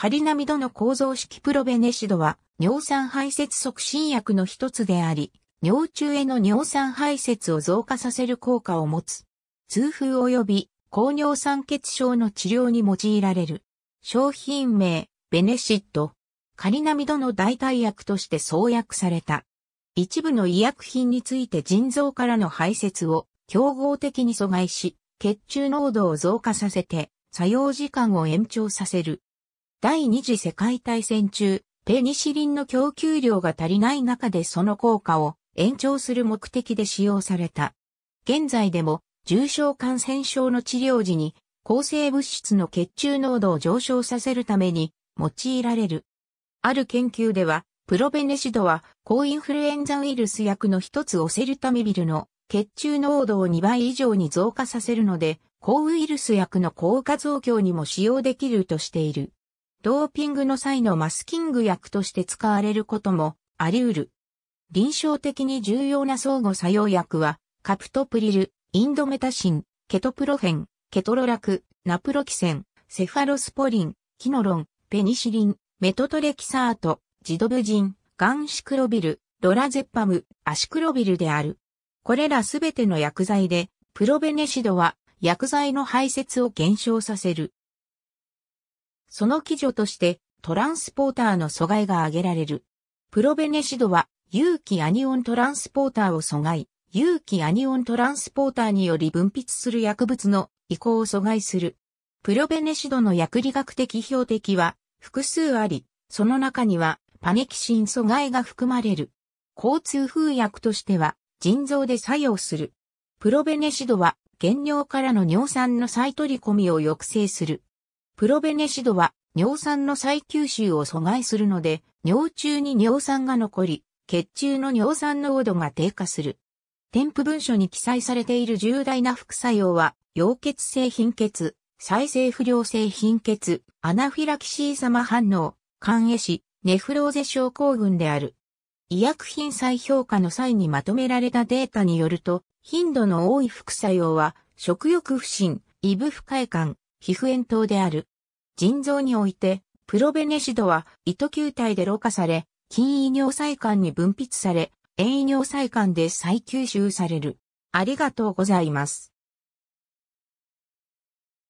カリナミドの構造式プロベネシドは、尿酸排泄促進薬の一つであり、尿中への尿酸排泄を増加させる効果を持つ。痛風及び高尿酸血症の治療に用いられる。商品名、ベネシッド。カリナミドの代替薬として創薬された。一部の医薬品について腎臓からの排泄を競合的に阻害し、血中濃度を増加させて作用時間を延長させる。第二次世界大戦中、ペニシリンの供給量が足りない中でその効果を延長する目的で使用された。現在でも重症感染症の治療時に抗生物質の血中濃度を上昇させるために用いられる。ある研究では、プロベネシドは抗インフルエンザウイルス薬の一つオセルタミビルの血中濃度を2倍以上に増加させるので、抗ウイルス薬の効果増強にも使用できるとしている。ドーピングの際のマスキング薬として使われることもあり得る。臨床的に重要な相互作用薬は、カプトプリル、インドメタシン、ケトプロフェン、ケトロラク、ナプロキセン、セファロスポリン、キノロン、ペニシリン、メトトレキサート、ジドブジン、ガンシクロビル、ロラゼッパム、アシクロビルである。これらすべての薬剤で、プロベネシドは薬剤の排泄を減少させる。その基準として、トランスポーターの阻害が挙げられる。プロベネシドは、有機アニオントランスポーターを阻害、有機アニオントランスポーターにより分泌する薬物の移行を阻害する。プロベネシドの薬理学的標的は複数あり、その中にはパネキシン阻害が含まれる。交通風薬としては腎臓で作用する。プロベネシドは原尿からの尿酸の再取り込みを抑制する。プロベネシドは尿酸の再吸収を阻害するので、尿中に尿酸が残り、血中の尿酸濃度が低下する。添付文書に記載されている重大な副作用は、溶血性貧血、再生不良性貧血、アナフィラキシー様反応、肝炎死、ネフローゼ症候群である。医薬品再評価の際にまとめられたデータによると、頻度の多い副作用は、食欲不振、胃部不快感、皮膚炎等である。腎臓において、プロベネシドは糸球体で老化され、筋胃尿細管に分泌され、遠位尿細管で再吸収される。ありがとうございます。